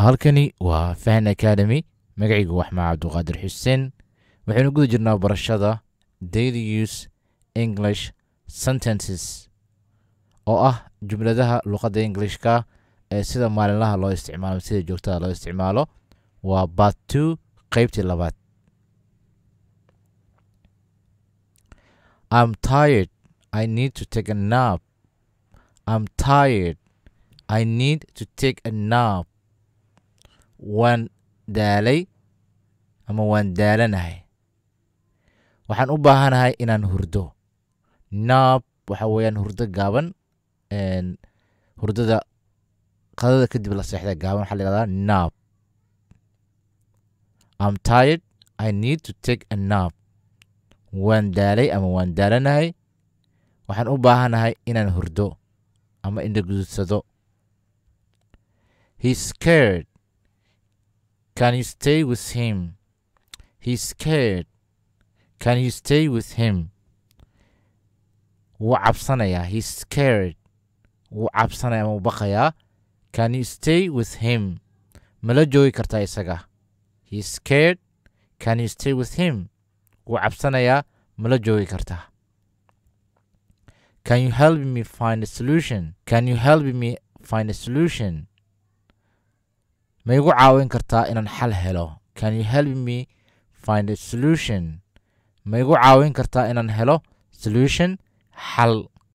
halkani waa fahn academy magacaygu wax maa cabduqaadir xuseen waxaynu guda jirnaa barashada daily use english sentences oo ah jumladaha luqadda englishka ee sida maalinlaha loo isticmaalo sida joogtada loo isticmaalo waa bat two qeybtii labaad im tired i need to take a nap im tired i need to take a nap waan daalay ama waan daalanahay waxaan u baahanahay inaan hurdo naab waxa weyaan hurdo gaaban hurdada qadada kadib la seexda gaaban waxa laydhahdaa naab am tired i need to take a naab waan daalay ama waan daalanahay waxaan u baahanahay inaan hurdo ama indhagududsado he scared Can you stay with him? He's scared. Can you stay with him? wuu cabsanayaa he's scared wuu cabsanaya ama wuu baqayaa can you stay with him ma la joogi kartaa isaga he's scared can you stay with him wuu cabsanayaa ma la joogi kartaa can you help me find a solution can you help me find a solution ma igu caawin kartaa inaan xal helo can you help me find a solution ma igu caawin kartaa inaan helo solution xal